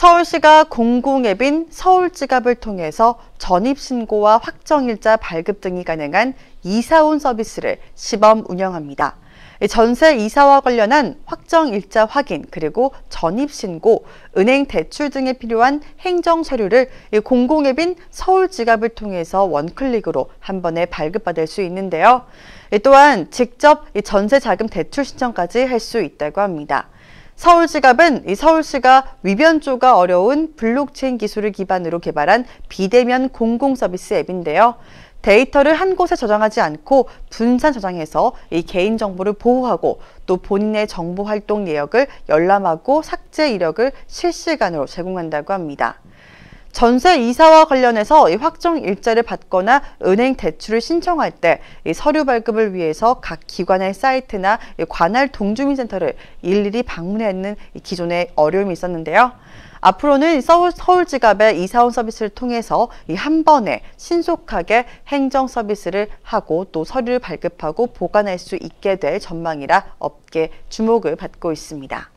서울시가 공공앱인 서울지갑을 통해서 전입신고와 확정일자 발급 등이 가능한 이사온 서비스를 시범 운영합니다. 전세 이사와 관련한 확정일자 확인 그리고 전입신고, 은행 대출 등에 필요한 행정 서류를 공공앱인 서울지갑을 통해서 원클릭으로 한 번에 발급받을 수 있는데요. 또한 직접 전세자금 대출 신청까지 할 수 있다고 합니다. 서울지갑은 이 서울시가 위변조가 어려운 블록체인 기술을 기반으로 개발한 비대면 공공서비스 앱인데요. 데이터를 한 곳에 저장하지 않고 분산 저장해서 이 개인정보를 보호하고 또 본인의 정보 활동 내역을 열람하고 삭제 이력을 실시간으로 제공한다고 합니다. 전세 이사와 관련해서 확정 일자를 받거나 은행 대출을 신청할 때 서류 발급을 위해서 각 기관의 사이트나 관할 동주민센터를 일일이 방문하는 기존의 어려움이 있었는데요. 앞으로는 서울, 서울 지갑의 이사원 서비스를 통해서 한 번에 신속하게 행정 서비스를 하고 또 서류를 발급하고 보관할 수 있게 될 전망이라 업계 주목을 받고 있습니다.